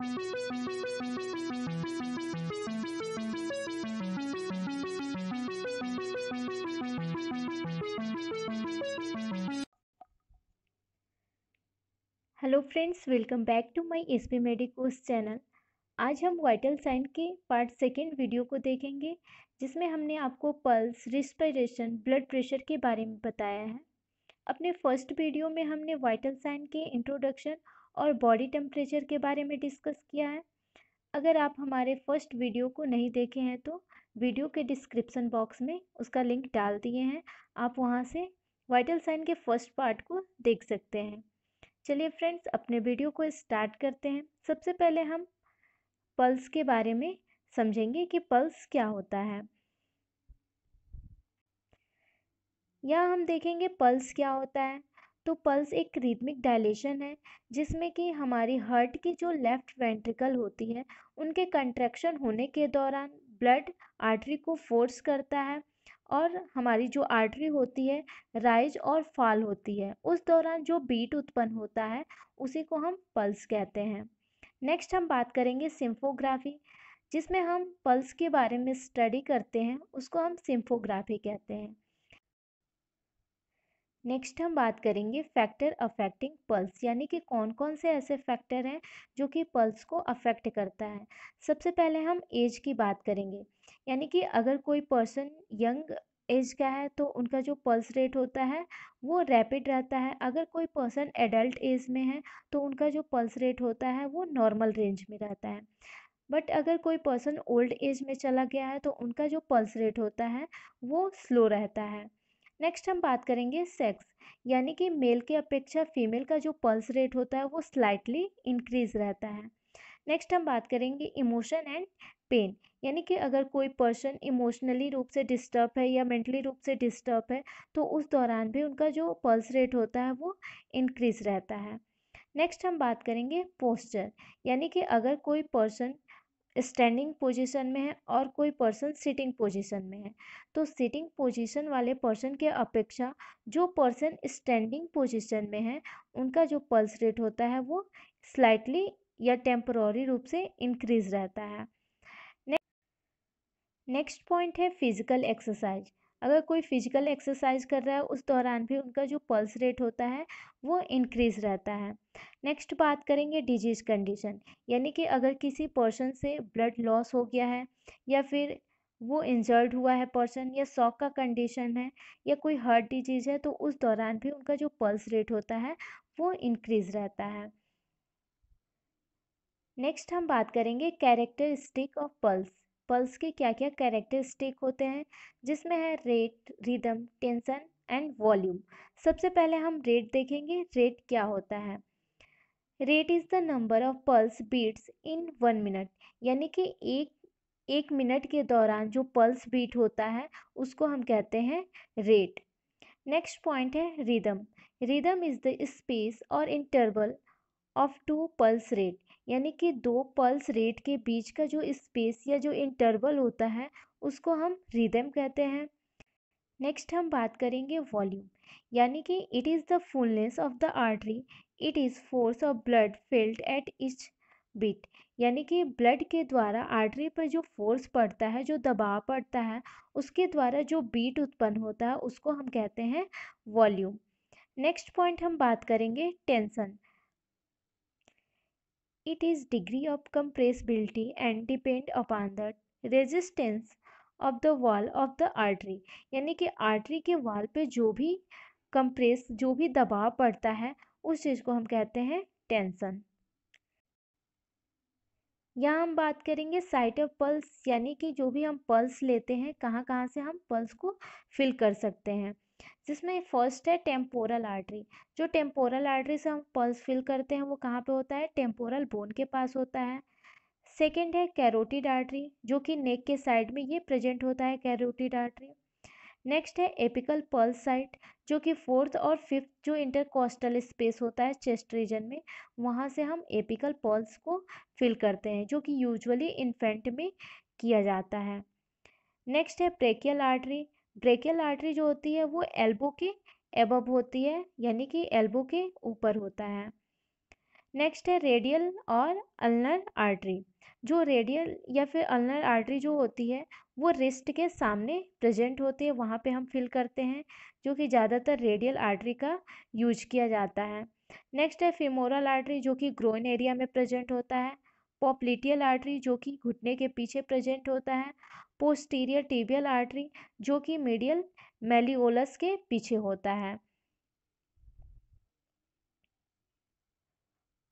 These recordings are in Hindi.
hello friends welcome back to my S P medicos channel आज हम वाइटल साइन के पार्ट सेकेंड वीडियो को देखेंगे जिसमें हमने आपको पल्स रिस्पायरेशन ब्लड प्रेशर के बारे में बताया है अपने फर्स्ट वीडियो में हमने वाइटल साइन के इंट्रोडक्शन और बॉडी टेम्परेचर के बारे में डिस्कस किया है अगर आप हमारे फर्स्ट वीडियो को नहीं देखे हैं तो वीडियो के डिस्क्रिप्सन बॉक्स में उसका लिंक डाल दिए हैं आप वहाँ से वाइटल साइन के फर्स्ट पार्ट को देख सकते हैं चलिए फ्रेंड्स अपने वीडियो को स्टार्ट करते हैं सबसे पहले हम पल्स के बारे में समझेंगे कि पल्स क्या होता है या हम देखेंगे पल्स क्या होता है तो पल्स एक रिदमिक डायलेशन है जिसमें कि हमारी हर्ट की जो लेफ़्ट वेंट्रिकल होती है उनके कंट्रैक्शन होने के दौरान ब्लड आर्टरी को फोर्स करता है और हमारी जो आर्टरी होती है राइज और फॉल होती है उस दौरान जो बीट उत्पन्न होता है उसी को हम पल्स कहते हैं नेक्स्ट हम बात करेंगे सिम्फोग्राफी जिसमें हम पल्स के बारे में स्टडी करते हैं उसको हम सिम्फोग्राफी कहते हैं नेक्स्ट हम बात करेंगे फैक्टर अफेक्टिंग पल्स यानी कि कौन कौन से ऐसे फैक्टर हैं जो कि पल्स को अफेक्ट करता है सबसे पहले हम एज की बात करेंगे यानी कि अगर कोई पर्सन यंग एज का है तो उनका जो पल्स रेट होता है वो रैपिड रहता है अगर कोई पर्सन एडल्ट एज में है तो उनका जो पल्स रेट होता है वो नॉर्मल रेंज में रहता है बट अगर कोई पर्सन ओल्ड एज में चला गया है तो उनका जो पल्स रेट होता है वो स्लो रहता है नेक्स्ट हम बात करेंगे सेक्स यानी कि मेल के अपेक्षा फीमेल का जो पल्स रेट होता है वो स्लाइटली इंक्रीज रहता है नेक्स्ट हम बात करेंगे इमोशन एंड पेन यानी कि अगर कोई पर्सन इमोशनली रूप से डिस्टर्ब है या मेंटली रूप से डिस्टर्ब है तो उस दौरान भी उनका जो पल्स रेट होता है वो इंक्रीज रहता है नेक्स्ट हम बात करेंगे पोस्चर यानी कि अगर कोई पर्सन स्टैंडिंग पोजीशन में है और कोई पर्सन सिटिंग पोजीशन में है तो सिटिंग पोजीशन वाले पर्सन के अपेक्षा जो पर्सन स्टैंडिंग पोजीशन में है उनका जो पल्स रेट होता है वो स्लाइटली या टेम्पररी रूप से इंक्रीज रहता है नेक्स्ट पॉइंट है फिजिकल एक्सरसाइज अगर कोई फिजिकल एक्सरसाइज कर रहा है उस दौरान भी उनका जो पल्स रेट होता है वो इंक्रीज़ रहता है नेक्स्ट बात करेंगे डिजीज़ कंडीशन यानी कि अगर किसी पर्सन से ब्लड लॉस हो गया है या फिर वो इंजर्ड हुआ है पर्सन या शॉक का कंडीशन है या कोई हार्ट डिजीज़ है तो उस दौरान भी उनका जो पल्स रेट होता है वो इंक्रीज़ रहता है नेक्स्ट हम बात करेंगे कैरेक्टरिस्टिक ऑफ पल्स पल्स के क्या क्या कैरेक्टरिस्टिक होते हैं जिसमें है rate rhythm tension and volume सबसे पहले हम रेट देखेंगे रेट क्या होता है rate is the number of pulse beats in one minute यानी कि एक एक मिनट के दौरान जो पल्स बीट होता है उसको हम कहते हैं रेट नेक्स्ट पॉइंट है rhythm rhythm is the space और interval of two pulse rate यानी कि दो पल्स रेट के बीच का जो स्पेस या जो इंटरवल होता है उसको हम रिदम कहते हैं नेक्स्ट हम बात करेंगे वॉल्यूम यानी कि it is the fullness of the artery it is force of blood filled at each beat यानी कि ब्लड के द्वारा आर्टरी पर जो फोर्स पड़ता है जो दबाव पड़ता है उसके द्वारा जो बीट उत्पन्न होता है उसको हम कहते हैं वॉल्यूम नेक्स्ट पॉइंट हम बात करेंगे tension It is degree of compressibility and depend upon the resistance of the wall of the artery यानी कि artery के wall पे जो भी compress जो भी दबाव पड़ता है उस चीज़ को हम कहते हैं tension यहाँ हम बात करेंगे साइट ऑफ पल्स यानी कि जो भी हम पल्स लेते हैं कहाँ कहाँ से हम पल्स को फिल कर सकते हैं जिसमें फर्स्ट है टेम्पोरल आर्टरी जो टेम्पोरल आर्टरी से हम पल्स फील करते हैं वो कहाँ पे होता है टेम्पोरल बोन के पास होता है सेकेंड है कैरोटिड आर्टरी जो कि नेक के साइड में ये प्रेजेंट होता है कैरोटिड आर्टरी नेक्स्ट है एपिकल पल्स साइट जो कि फोर्थ और फिफ्थ जो इंटरकोस्टल स्पेस होता है चेस्ट रीजन में वहाँ से हम एपिकल पल्स को फिल करते हैं जो कि यूजुअली इन्फेंट में किया जाता है नेक्स्ट है प्रेकियल आर्टरी ब्रेकियल आर्टरी जो होती है वो एल्बो के एबब होती है यानी कि एल्बो के ऊपर होता है नेक्स्ट है रेडियल और अल्नर आर्टरी जो रेडियल या फिर अल्नर आर्टरी जो होती है वो रिस्ट के सामने प्रेजेंट होती है वहाँ पे हम फील करते हैं जो कि ज़्यादातर रेडियल आर्टरी का यूज किया जाता है नेक्स्ट है फिमोरल आर्टरी जो कि ग्रोइन एरिया में प्रेजेंट होता है पॉपलिटियल आर्टरी जो कि घुटने के पीछे प्रेजेंट होता है पोस्टीरियर टीबियल आर्टरी जो कि मीडियल मेलिओलस के पीछे होता है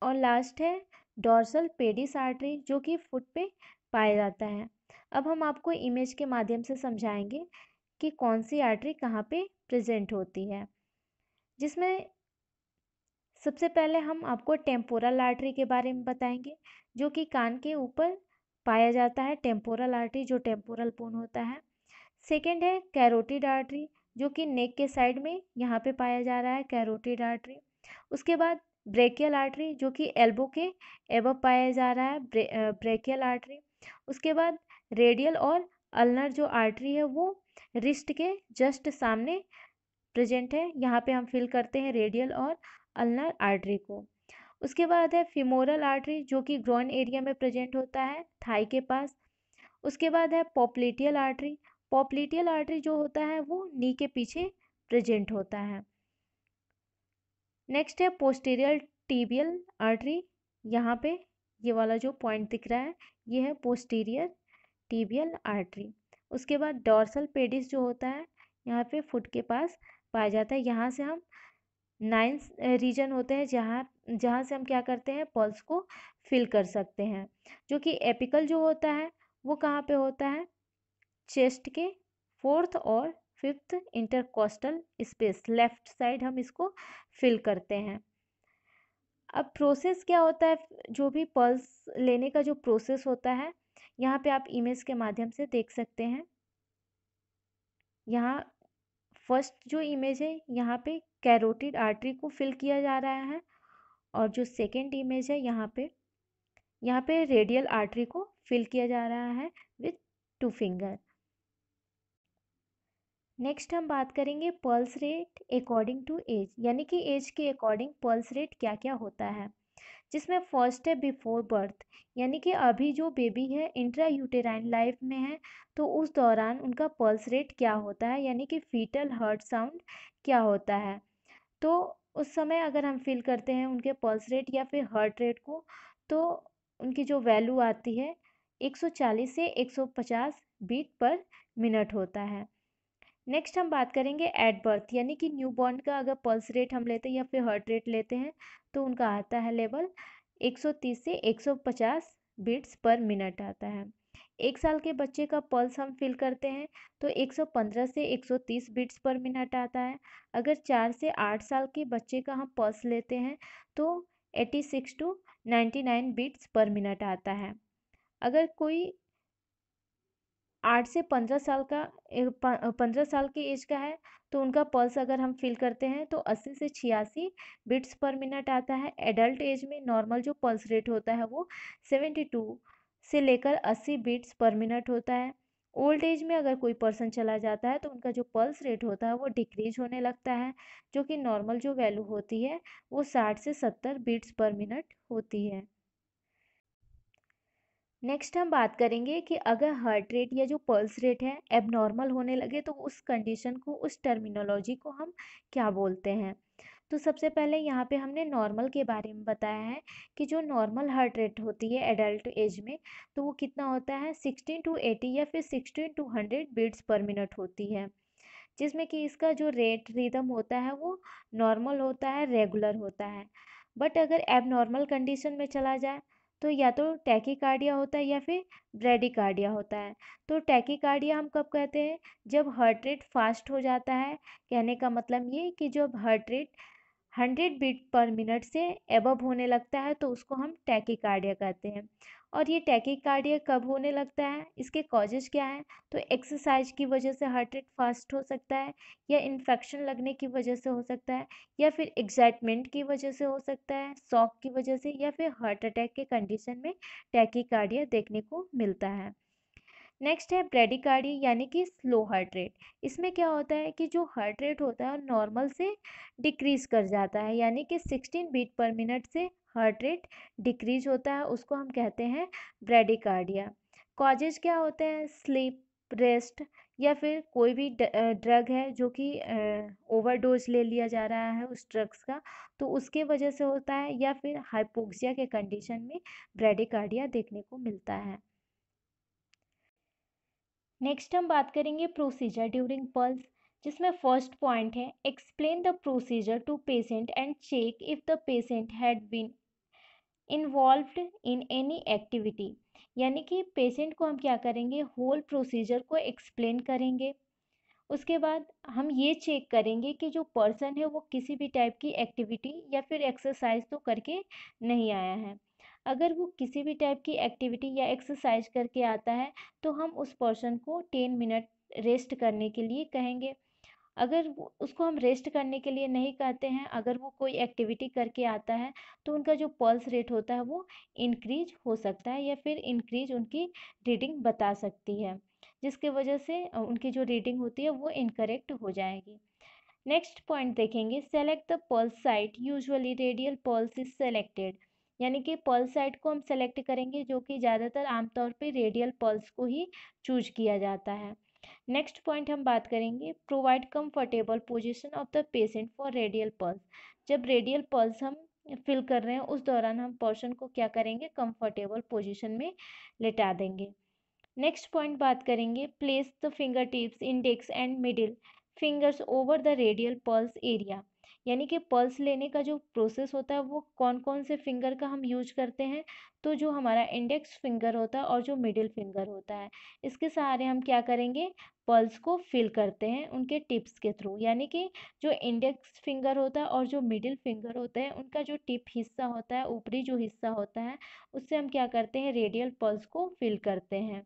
और लास्ट है डॉर्सल पेडिस आर्टरी जो कि फुट पे पाया जाता है अब हम आपको इमेज के माध्यम से समझाएंगे कि कौन सी आर्टरी कहाँ पे प्रेजेंट होती है जिसमें सबसे पहले हम आपको टेम्पोरल आर्टरी के बारे में बताएंगे जो कि कान के ऊपर पाया जाता है टेम्पोरल आर्टरी जो टेम्पोरल पोन होता है सेकेंड है कैरोटिड आर्टरी जो कि नेक के साइड में यहाँ पे पाया जा रहा है कैरोटिड आर्टरी उसके बाद ब्रेकियल आर्टरी जो कि एल्बो के एबव पाया जा रहा है ब्रे, ब्रेकियल आर्टरी उसके बाद रेडियल और अल्नर जो आर्टरी है वो रिस्ट के जस्ट सामने प्रेजेंट है यहाँ पे हम फिल करते हैं रेडियल और अल्नर आर्टरी को उसके बाद है फिमोरल आर्टरी जो कि ग्रोन एरिया में प्रेजेंट होता है थाई के पास उसके बाद है पॉपलेटियल आर्टरी पॉपलेटियल आर्टरी जो होता है वो नी के पीछे प्रेजेंट होता है नेक्स्ट है पोस्टेरियल टीबियल आर्टरी यहाँ पे ये वाला जो पॉइंट दिख रहा है ये है पोस्टीरियर टीबियल आर्टरी उसके बाद डॉर्सल पेडिस जो होता है यहाँ पे फुट के पास पाया जाता है यहाँ से हम नाइन्स रीजन होते हैं जहाँ जहाँ से हम क्या करते हैं पल्स को फिल कर सकते हैं जो कि एपिकल जो होता है वो कहाँ पे होता है चेस्ट के फोर्थ और fifth intercostal space left side हम इसको फिल करते हैं अब प्रोसेस क्या होता है जो भी पल्स लेने का जो प्रोसेस होता है यहाँ पे आप इमेज के माध्यम से देख सकते हैं यहाँ फर्स्ट जो इमेज है यहाँ पे कैरोटिड आर्टरी को फिल किया जा रहा है और जो सेकेंड इमेज है यहाँ पे यहाँ पे रेडियल आर्टरी को फिल किया जा रहा है विथ टू फिंगर नेक्स्ट हम बात करेंगे pulse rate according to age यानी कि एज के अकॉर्डिंग पल्स रेट क्या क्या होता है जिसमें फर्स्ट है बिफोर बर्थ यानी कि अभी जो बेबी है इंट्रा यूटेराइन लाइफ में है तो उस दौरान उनका पल्स रेट क्या होता है यानी कि फीटल हर्ट साउंड क्या होता है तो उस समय अगर हम फ़ील करते हैं उनके पल्स रेट या फिर हार्ट रेट को तो उनकी जो वैल्यू आती है 140 से 150 बीट पर मिनट होता है नेक्स्ट हम बात करेंगे एट बर्थ यानी कि न्यू बॉर्न का अगर पल्स रेट हम लेते हैं या फिर हार्ट रेट लेते हैं तो उनका आता है लेवल 130 से 150 बीट्स पर मिनट आता है एक साल के बच्चे का पल्स हम फिल करते हैं तो 115 से 130 बीट्स पर मिनट आता है अगर चार से आठ साल के बच्चे का हम पल्स लेते हैं तो 86 टू 99 बीट्स पर मिनट आता है अगर कोई आठ से पंद्रह साल का पंद्रह साल की एज का है तो उनका पल्स अगर हम फिल करते हैं तो अस्सी से छियासी बीट्स पर मिनट आता है एडल्ट एज में नॉर्मल जो पल्स रेट होता है वो सेवेंटी टू से लेकर अस्सी बीट्स पर मिनट होता है ओल्ड एज में अगर कोई पर्सन चला जाता है तो उनका जो पल्स रेट होता है वो डिक्रीज होने लगता है जो कि नॉर्मल जो वैल्यू होती है वो साठ से सत्तर बीट्स पर मिनट होती है नेक्स्ट हम बात करेंगे कि अगर हार्ट रेट या जो पल्स रेट है एबनॉर्मल होने लगे तो उस कंडीशन को उस टर्मिनोलॉजी को हम क्या बोलते हैं तो सबसे पहले यहाँ पे हमने नॉर्मल के बारे में बताया है कि जो नॉर्मल हार्ट रेट होती है एडल्ट एज में तो वो कितना होता है सिक्सटीन टू एटी या फिर sixteen to hundred beats per minute होती है जिसमें कि इसका जो रेट रिदम होता है वो नॉर्मल होता है रेगुलर होता है बट अगर एबनॉर्मल कंडीशन में चला जाए तो या तो टैकीकार्डिया होता है या फिर ब्रेडिकार्डिया होता है तो टैकीकार्डिया हम कब कहते हैं जब हार्ट रेट फास्ट हो जाता है कहने का मतलब ये कि जब heart rate hundred beat per minute से एबव होने लगता है तो उसको हम कार्डिया कहते हैं और ये कार्डिया कब होने लगता है इसके कॉजेज क्या हैं तो एक्सरसाइज की वजह से हार्ट रेट फास्ट हो सकता है या इन्फेक्शन लगने की वजह से हो सकता है या फिर एक्साइटमेंट की वजह से हो सकता है शॉक की वजह से या फिर हार्ट अटैक के कंडीशन में कार्डिया देखने को मिलता है नेक्स्ट है ब्रेडिकार्डी यानी कि स्लो हार्ट रेट इसमें क्या होता है कि जो हार्ट रेट होता है नॉर्मल से डिक्रीज कर जाता है यानी कि 16 बीट पर मिनट से हार्ट रेट डिक्रीज होता है उसको हम कहते हैं ब्रेडिकार्डिया कॉजेज क्या होते हैं स्लीप रेस्ट या फिर कोई भी ड्रग है जो कि ओवरडोज ले लिया जा रहा है उस ड्रग्स का तो उसके वजह से होता है या फिर हाइपोक्सिया के कंडीशन में ब्रेडिकार्डिया देखने को मिलता है नेक्स्ट हम बात करेंगे प्रोसीजर ड्यूरिंग पल्स जिसमें फर्स्ट पॉइंट है explain the procedure to patient and check if the patient had been involved in any activity यानी कि पेशेंट को हम क्या करेंगे होल प्रोसीजर को एक्सप्लेन करेंगे उसके बाद हम ये चेक करेंगे कि जो पर्सन है वो किसी भी टाइप की एक्टिविटी या फिर एक्सरसाइज तो करके नहीं आया है अगर वो किसी भी टाइप की एक्टिविटी या एक्सरसाइज करके आता है तो हम उस पर्सन को टेन मिनट रेस्ट करने के लिए कहेंगे अगर उसको हम रेस्ट करने के लिए नहीं कहते हैं अगर वो कोई एक्टिविटी करके आता है तो उनका जो पल्स रेट होता है वो इंक्रीज हो सकता है या फिर इंक्रीज उनकी रीडिंग बता सकती है जिसके वजह से उनकी जो रीडिंग होती है वो इनकरेक्ट हो जाएगी नेक्स्ट पॉइंट देखेंगे select the pulse site usually radial pulse is selected यानी कि पल्स साइड को हम सेलेक्ट करेंगे जो कि ज़्यादातर आमतौर पे रेडियल पल्स को ही चूज किया जाता है नेक्स्ट पॉइंट हम बात करेंगे provide comfortable position of the patient for radial pulse जब रेडियल पल्स हम फिल कर रहे हैं उस दौरान हम पर्सन को क्या करेंगे कम्फर्टेबल पोजिशन में लेटा देंगे नेक्स्ट पॉइंट बात करेंगे place the finger tips index and middle fingers over the radial pulse area यानी कि पल्स लेने का जो प्रोसेस होता है वो कौन कौन से फिंगर का हम यूज करते हैं तो जो हमारा इंडेक्स फिंगर होता है और जो मिडिल फिंगर होता है इसके सहारे हम क्या करेंगे पल्स को फिल करते हैं उनके टिप्स के थ्रू यानी कि जो इंडेक्स फिंगर होता है और जो मिडिल फिंगर होते हैं उनका जो टिप हिस्सा होता है ऊपरी जो हिस्सा होता है उससे हम क्या करते हैं रेडियल पल्स को फिल करते हैं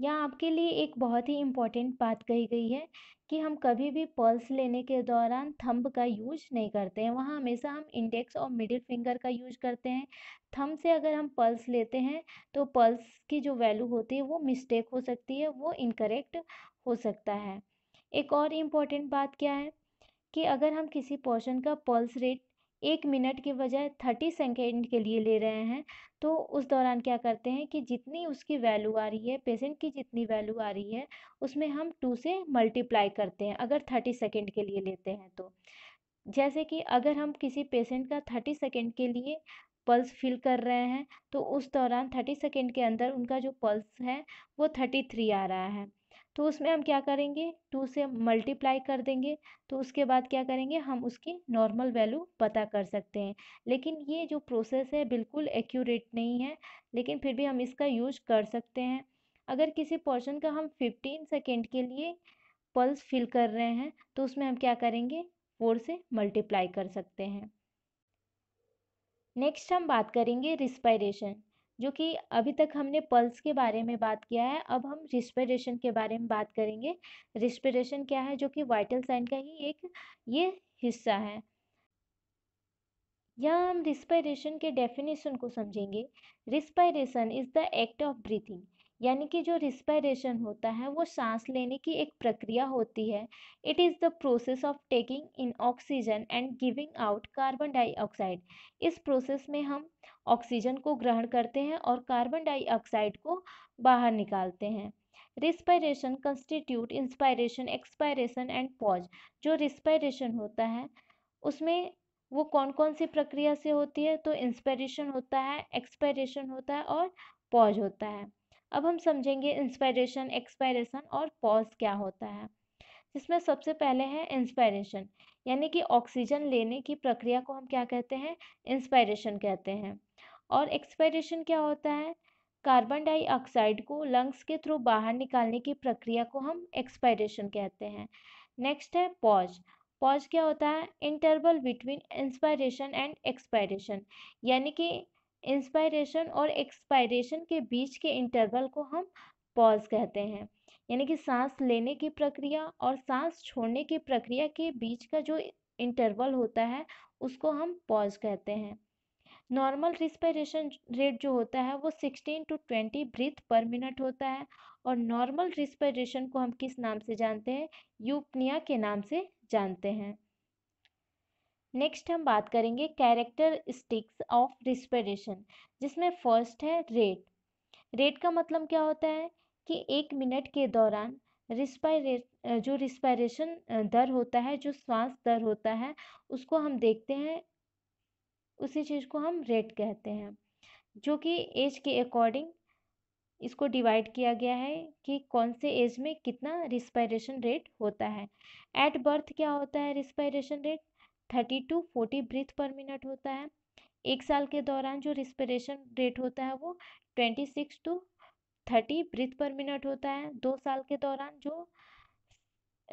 यहाँ आपके लिए एक बहुत ही इम्पॉर्टेंट बात कही गई है कि हम कभी भी पल्स लेने के दौरान थंब का यूज नहीं करते हैं वहाँ हमेशा हम इंडेक्स और मिडिल फिंगर का यूज करते हैं थंब से अगर हम पल्स लेते हैं तो पल्स की जो वैल्यू होती है वो मिस्टेक हो सकती है वो इनकरेक्ट हो सकता है एक और इम्पॉर्टेंट बात क्या है कि अगर हम किसी पोर्शन का पल्स रेट एक मिनट के बजाय थर्टी सेकेंड के लिए ले रहे हैं तो उस दौरान क्या करते हैं कि जितनी उसकी वैल्यू आ रही है पेशेंट की जितनी वैल्यू आ रही है उसमें हम टू से मल्टीप्लाई करते हैं अगर थर्टी सेकेंड के लिए लेते हैं तो जैसे कि अगर हम किसी पेशेंट का थर्टी सेकेंड के लिए पल्स फिल कर रहे हैं तो उस दौरान थर्टी सेकेंड के अंदर उनका जो पल्स है वो थर्टी थ्री आ रहा है तो उसमें हम क्या करेंगे टू से मल्टीप्लाई कर देंगे तो उसके बाद क्या करेंगे हम उसकी नॉर्मल वैल्यू पता कर सकते हैं लेकिन ये जो प्रोसेस है बिल्कुल एक्यूरेट नहीं है लेकिन फिर भी हम इसका यूज कर सकते हैं अगर किसी पोर्शन का हम फिफ्टीन सेकेंड के लिए पल्स फिल कर रहे हैं तो उसमें हम क्या करेंगे फोर से मल्टीप्लाई कर सकते हैं नेक्स्ट हम बात करेंगे रिस्पायरेशन जो कि अभी तक हमने पल्स के बारे में बात किया है अब हम रिस्पिरेशन के बारे में बात करेंगे रिस्पिरेशन क्या है जो कि वाइटल साइन का ही एक ये हिस्सा है यहाँ हम रिस्पिरेशन के डेफिनेशन को समझेंगे respiration is the act of breathing यानी कि जो रिस्पायरेशन होता है वो सांस लेने की एक प्रक्रिया होती है it is the process of taking in oxygen and giving out carbon dioxide इस प्रोसेस में हम ऑक्सीजन को ग्रहण करते हैं और कार्बन डाइऑक्साइड को बाहर निकालते हैं respiration constitute inspiration expiration and pause जो रिस्पायरेशन होता है उसमें वो कौन कौन सी प्रक्रिया से होती है तो इंस्पायरेशन होता है एक्सपायरेशन होता है और पॉज होता है अब हम समझेंगे इंस्पायरेशन एक्सपायरेशन और पॉज क्या होता है जिसमें सबसे पहले है इंस्पायरेशन यानी कि ऑक्सीजन लेने की प्रक्रिया को हम क्या कहते हैं इंस्पायरेशन कहते हैं और एक्सपायरेशन क्या होता है कार्बन डाइऑक्साइड को लंग्स के थ्रू बाहर निकालने की प्रक्रिया को हम एक्सपायरेशन कहते हैं नेक्स्ट है पॉज पॉज क्या होता है interval between inspiration and expiration यानी कि इंस्पायरेशन और एक्सपायरेशन के बीच के इंटरवल को हम पॉज कहते हैं यानी कि सांस लेने की प्रक्रिया और सांस छोड़ने की प्रक्रिया के बीच का जो इंटरवल होता है उसको हम पॉज कहते हैं नॉर्मल रिस्पायरेशन रेट जो होता है वो 16 टू 20 ब्रीथ पर मिनट होता है और नॉर्मल रिस्पायरेशन को हम किस नाम से जानते हैं यूपनिया के नाम से जानते हैं नेक्स्ट हम बात करेंगे कैरेक्टर स्टिक्स ऑफ रिस्पिरेशन जिसमें फर्स्ट है रेट रेट का मतलब क्या होता है कि एक मिनट के दौरान रिस्पायरे जो रिस्पायरेशन दर होता है जो श्वास दर होता है उसको हम देखते हैं उसी चीज़ को हम रेट कहते हैं जो कि एज के अकॉर्डिंग इसको डिवाइड किया गया है कि कौन से एज में कितना रिस्पायरेशन रेट होता है एट बर्थ क्या होता है respiration rate thirty to forty breath per minute होता है एक साल के दौरान जो रिस्पिरेशन रेट होता है वो twenty six to thirty breath per minute होता है दो साल के दौरान जो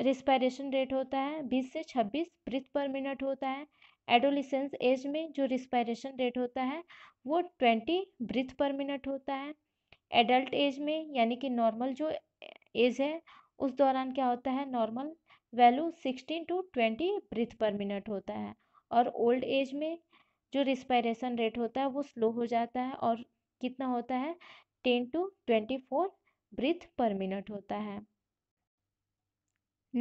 रिस्पायरेशन रेट होता है बीस से छब्बीस ब्रीथ पर मिनट होता है एडोलिसेंस एज में जो रिस्पायरेशन रेट होता है वो ट्वेंटी ब्रीथ पर मिनट होता है एडल्ट एज में यानी कि नॉर्मल जो एज है उस दौरान क्या होता है normal value 16 to 20 breath per minute होता है और ओल्ड एज में जो रिस्पायरेशन रेट होता है वो स्लो हो जाता है और कितना होता है 10 टू 24 ब्रिथ पर मिनट होता है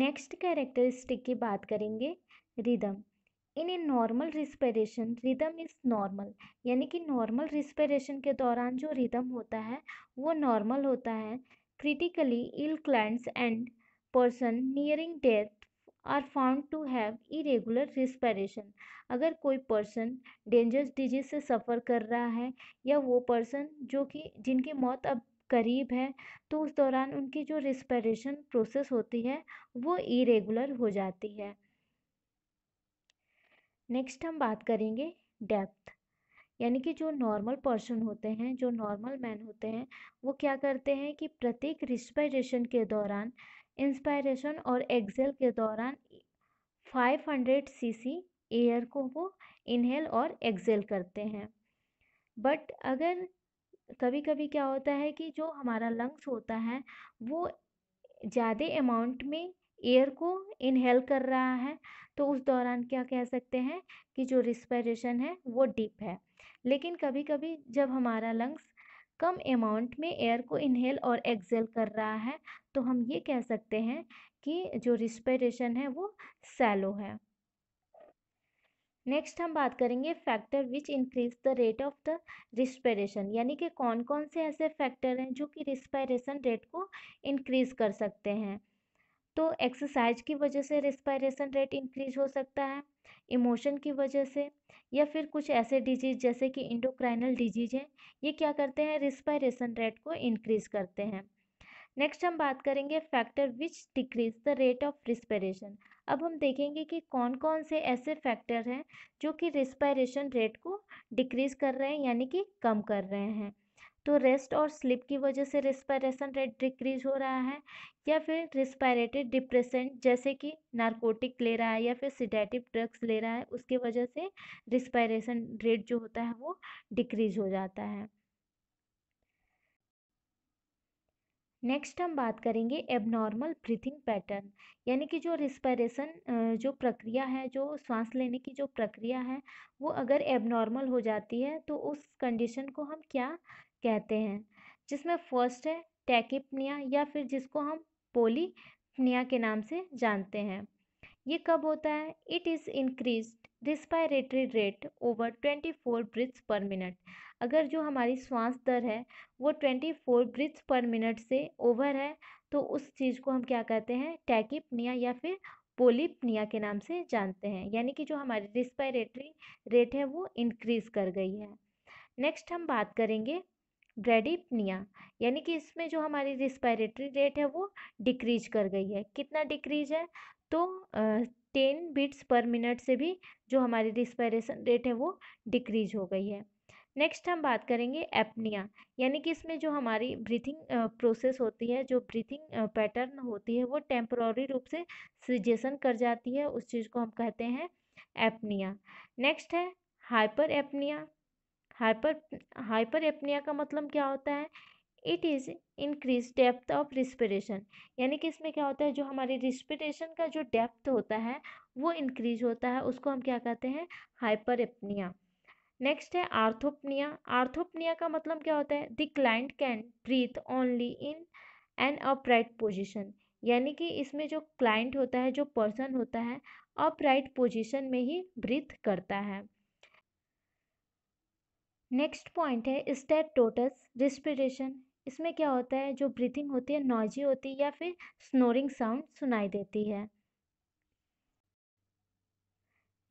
नेक्स्ट कैरेक्टरिस्टिक की बात करेंगे rhythm in a normal respiration rhythm is normal यानी कि नॉर्मल रिस्पायरेशन के दौरान जो रिदम होता है वो नॉर्मल होता है critically ill clients and person nearing death are found to have irregular respiration अगर कोई पर्सन डेंजरस डिजीज से सफ़र कर रहा है या वो पर्सन जो कि जिनकी मौत अब करीब है तो उस दौरान उनकी जो रिस्पायरेशन प्रोसेस होती है वो इरेगुलर हो जाती है नेक्स्ट हम बात करेंगे डेप्थ यानी कि जो नॉर्मल पर्सन होते हैं जो नॉर्मल मैन होते हैं वो क्या करते हैं कि प्रत्येक रिस्पायरेशन के दौरान इंस्पायरेशन और एक्सेल के दौरान 500 सीसी एयर को वो इनहेल और एक्सेल करते हैं बट अगर कभी कभी क्या होता है कि जो हमारा लंग्स होता है वो ज़्यादा अमाउंट में एयर को इनहेल कर रहा है तो उस दौरान क्या कह सकते हैं कि जो रिस्पायरेशन है वो डीप है लेकिन कभी कभी जब हमारा लंग्स कम अमाउंट में एयर को इनहेल और एक्सेल कर रहा है तो हम ये कह सकते हैं कि जो रिस्पिरेशन है वो सैलो है नेक्स्ट हम बात करेंगे factor which increase the rate of the respiration यानी कि कौन कौन से ऐसे फैक्टर हैं जो कि रिस्पिरेशन रेट को इंक्रीज कर सकते हैं तो एक्सरसाइज की वजह से रिस्पिरेशन रेट इंक्रीज हो सकता है इमोशन की वजह से या फिर कुछ ऐसे डिजीज़ जैसे कि इंडोक्राइनल डिजीज़ हैं ये क्या करते हैं रिस्पायरेशन रेट को इंक्रीज़ करते हैं नेक्स्ट हम बात करेंगे factor which decrease the rate of respiration अब हम देखेंगे कि कौन कौन से ऐसे फैक्टर हैं जो कि रिस्पायरेशन रेट को डिक्रीज़ कर रहे हैं यानी कि कम कर रहे हैं तो रेस्ट और स्लिप की वजह से रिस्पायरेशन रेट डिक्रीज हो रहा है या फिर रिस्पायरेटेड डिप्रेसेंट जैसे कि नारकोटिक ले रहा है या फिर सिडेटिव ड्रग्स ले रहा है उसकी वजह से रिस्पायरेशन रेट जो होता है वो डिक्रीज हो जाता है नेक्स्ट हम बात करेंगे एबनॉर्मल ब्रीथिंग पैटर्न यानी कि जो रिस्पायरेशन जो प्रक्रिया है जो सांस लेने की जो प्रक्रिया है वो अगर एबनॉर्मल हो जाती है तो उस कंडीशन को हम क्या कहते हैं जिसमें फर्स्ट है टैकिपनिया या फिर जिसको हम पोलीपनिया के नाम से जानते हैं ये कब होता है it is increase respiratory rate over twenty four breaths per minute अगर जो हमारी श्वास दर है वो twenty four breaths per minute से ओवर है तो उस चीज़ को हम क्या कहते हैं टैकिपनिया या फिर पोलिपनिया के नाम से जानते हैं यानी कि जो हमारी रिस्पायरेटरी रेट है वो इंक्रीज़ कर गई है नेक्स्ट हम बात करेंगे ब्रेडिपनिया यानी कि इसमें जो हमारी रिस्पायरेटरी रेट है वो डिक्रीज कर गई है कितना डिक्रीज है तो टेन बीट्स पर मिनट से भी जो हमारी रिस्पायरेशन रेट है वो डिक्रीज हो गई है नेक्स्ट हम बात करेंगे एपनिया यानी कि इसमें जो हमारी ब्रीथिंग प्रोसेस होती है जो ब्रीथिंग पैटर्न होती है वो टेम्पोरी रूप से सजेशन कर जाती है उस चीज़ को हम कहते हैं एपनिया नेक्स्ट है hyper apnoea hyper hyper apnoea का मतलब क्या होता है it is increase depth of respiration यानी कि इसमें क्या होता है जो हमारी रिस्पिरेशन का जो डेप्थ होता है वो इंक्रीज होता है उसको हम क्या कहते हैं हाइपर एपनिया नेक्स्ट है आर्थोपनिया आर्थोपनिया का मतलब क्या होता है the client can breathe only in an upright position यानी कि इसमें जो क्लाइंट होता है जो पर्सन होता है अपराइट पोजिशन में ही ब्रीथ करता है नेक्स्ट पॉइंट है स्टेट टोटस रिस्पिरेशन इसमें क्या होता है जो ब्रीथिंग होती है नॉइजी होती है या फिर स्नोरिंग साउंड सुनाई देती है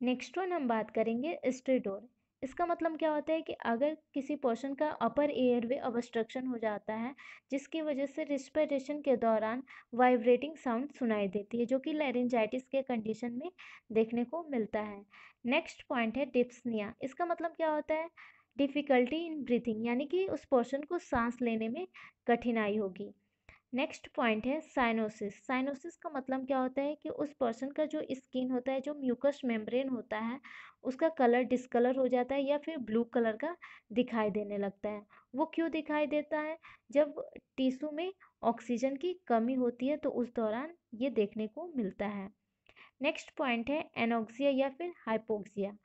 नेक्स्ट वन हम बात करेंगे स्ट्रीडोर इसका मतलब क्या होता है कि अगर किसी पोर्शन का अपर एयरवे अबस्ट्रक्शन हो जाता है जिसकी वजह से रिस्पिरेशन के दौरान वाइब्रेटिंग साउंड सुनाई देती है जो कि लेरेंजाइटिस के कंडीशन में देखने को मिलता है नेक्स्ट पॉइंट है डिप्सनिया इसका मतलब क्या होता है डिफ़िकल्टी इन ब्रीथिंग यानी कि उस पर्सन को सांस लेने में कठिनाई होगी नेक्स्ट पॉइंट है साइनोसिस साइनोसिस का मतलब क्या होता है कि उस पर्सन का जो स्किन होता है जो म्यूकस मेम्ब्रेन होता है उसका कलर डिसकलर हो जाता है या फिर ब्लू कलर का दिखाई देने लगता है वो क्यों दिखाई देता है जब टीशू में ऑक्सीजन की कमी होती है तो उस दौरान ये देखने को मिलता है नेक्स्ट पॉइंट है एनोक्सिया या फिर hypoxia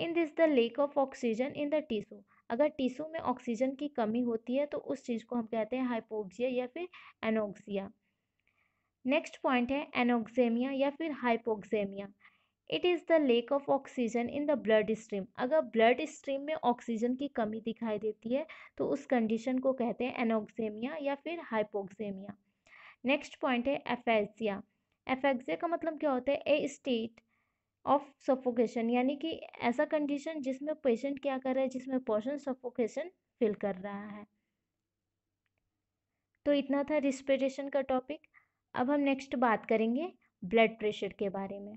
in this the lack of oxygen in the tissue अगर टिशू में ऑक्सीजन की कमी होती है तो उस चीज़ को हम कहते हैं हाइपोक्सिया या फिर एनोक्सिया नेक्स्ट पॉइंट है एनोक्सेमिया या फिर hypoxaemia it is the lack of oxygen in the blood stream अगर ब्लड स्ट्रीम में ऑक्सीजन की कमी दिखाई देती है तो उस कंडीशन को कहते हैं एनोक्सेमिया या फिर हाइपोक्सेमिया नेक्स्ट पॉइंट है एफेक्सिया एफेक्सिया का मतलब क्या होता है ए स्टेट ऑफ सफोकेशन यानी कि ऐसा कंडीशन जिसमें पेशेंट क्या कर रहा है जिसमें पर्सन सफोकेशन फील कर रहा है तो इतना था रिस्पिरेशन का टॉपिक अब हम नेक्स्ट बात करेंगे ब्लड प्रेशर के बारे में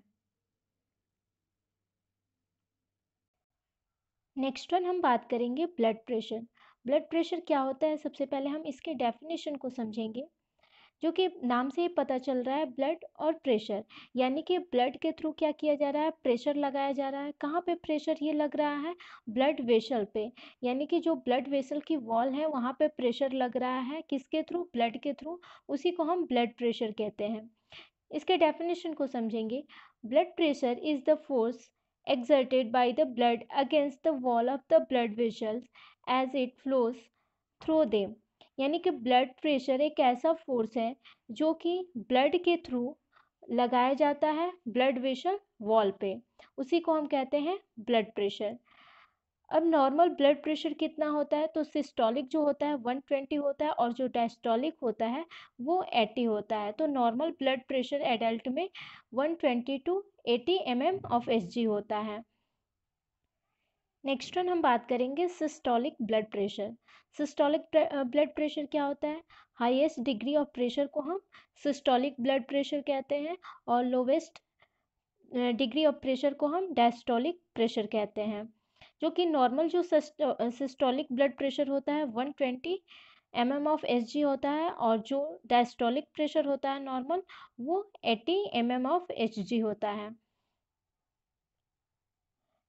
नेक्स्ट वन हम बात करेंगे ब्लड प्रेशर ब्लड प्रेशर क्या होता है सबसे पहले हम इसके डेफिनेशन को समझेंगे जो कि नाम से ही पता चल रहा है ब्लड और प्रेशर यानी कि ब्लड के थ्रू क्या किया जा रहा है प्रेशर लगाया जा रहा है कहाँ पे प्रेशर ये लग रहा है ब्लड वेसल पे यानी कि जो ब्लड वेसल की वॉल है वहाँ पे प्रेशर लग रहा है किसके थ्रू ब्लड के थ्रू उसी को हम ब्लड प्रेशर कहते हैं इसके डेफिनेशन को समझेंगे blood pressure is the force exerted by the blood against the wall of the blood vessels as it flows through them यानी कि ब्लड प्रेशर एक ऐसा फोर्स है जो कि ब्लड के थ्रू लगाया जाता है ब्लड वेशर वॉल पे उसी को हम कहते हैं ब्लड प्रेशर अब नॉर्मल ब्लड प्रेशर कितना होता है तो सिस्टोलिक जो होता है 120 होता है और जो डायस्टोलिक होता है वो 80 होता है तो नॉर्मल ब्लड प्रेशर एडल्ट में 120 to 80 M M of S होता है नेक्स्ट वन हम बात करेंगे systolic blood pressure systolic blood pressure क्या होता है हाईएस्ट डिग्री ऑफ प्रेशर को हम सिस्टोलिक ब्लड प्रेशर कहते हैं और लोवेस्ट डिग्री ऑफ प्रेशर को हम डायस्टोलिक प्रेशर कहते हैं जो कि नॉर्मल जो सिस्टोलिक ब्लड प्रेशर होता है one twenty M M of S G होता है और जो डायस्टोलिक प्रेशर होता है नॉर्मल वो eighty M M of H G होता है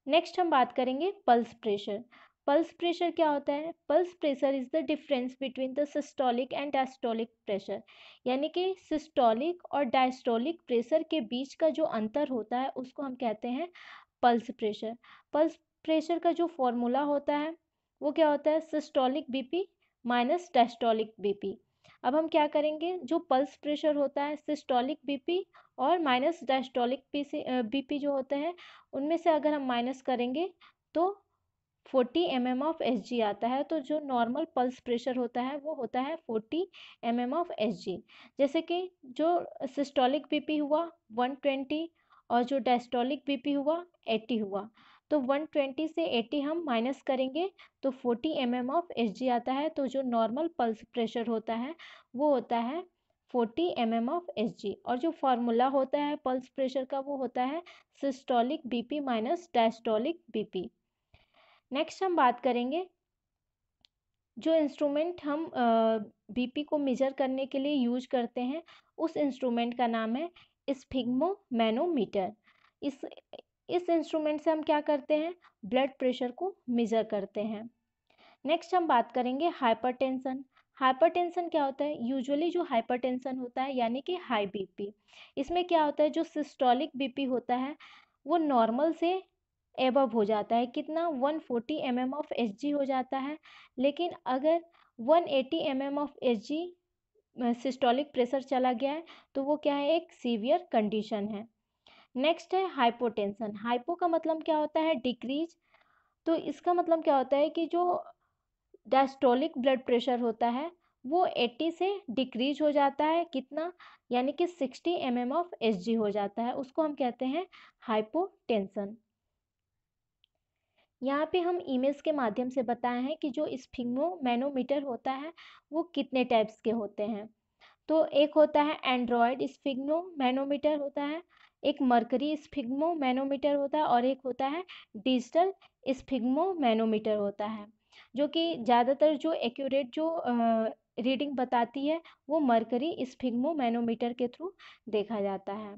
नेक्स्ट हम बात करेंगे पल्स प्रेशर पल्स प्रेशर क्या होता है pulse pressure is the difference between the systolic and diastolic pressure यानी कि सिस्टोलिक और डायस्टोलिक प्रेशर के बीच का जो अंतर होता है उसको हम कहते हैं पल्स प्रेशर पल्स प्रेशर का जो फॉर्मूला होता है वो क्या होता है systolic BP minus diastolic BP अब हम क्या करेंगे जो पल्स प्रेशर होता है सिस्टोलिक बीपी और माइनस डायस्टोलिक बीपी जो होते हैं उनमें से अगर हम माइनस करेंगे तो forty M M of S G आता है तो जो नॉर्मल पल्स प्रेशर होता है वो होता है forty M M of S G जैसे कि जो सिस्टोलिक बीपी हुआ वन ट्वेंटी और जो डायस्टोलिक बीपी हुआ एट्टी हुआ तो 120 से 80 हम माइनस करेंगे तो 40 M M of H G आता है तो जो नॉर्मल पल्स प्रेशर होता है वो होता है 40 M M of H G और जो फार्मूला होता है पल्स प्रेशर का वो होता है systolic BP minus diastolic BP next हम बात करेंगे जो इंस्ट्रूमेंट हम बीपी को मेजर करने के लिए यूज करते हैं उस इंस्ट्रूमेंट का नाम है स्फिग्मो मैनोमीटर इस इस इंस्ट्रूमेंट से हम क्या करते हैं ब्लड प्रेशर को मेज़र करते हैं नेक्स्ट हम बात करेंगे हाइपरटेंशन हाइपरटेंशन क्या होता है यूजुअली जो हाइपरटेंशन होता है यानी कि हाई बीपी इसमें क्या होता है जो सिस्टोलिक बीपी होता है वो नॉर्मल से एबव हो जाता है कितना 140 फोर्टी एम ऑफ एच हो जाता है लेकिन अगर 180 eighty M of H systolic pressure चला गया है तो वो क्या है एक सीवियर कंडीशन है नेक्स्ट है हाइपोटेंशन हाइपो का मतलब क्या होता है डिक्रीज तो इसका मतलब क्या होता है कि जो डायस्टोलिक ब्लड प्रेशर होता है वो 80 से डिक्रीज हो जाता है कितना यानी कि 60 एम एम ऑफ एच हो जाता है उसको हम कहते हैं हाइपोटेंशन यहाँ पे हम इमेज के माध्यम से बताए हैं कि जो मैनोमीटर होता है वो कितने टाइप्स के होते हैं तो एक होता है एंड्रॉयड मैनोमीटर होता है एक मरकरी मैनोमीटर होता है और एक होता है डिजिटल मैनोमीटर होता है जो कि ज़्यादातर जो एक्यूरेट जो रीडिंग बताती है वो मरकरी मैनोमीटर के थ्रू देखा जाता है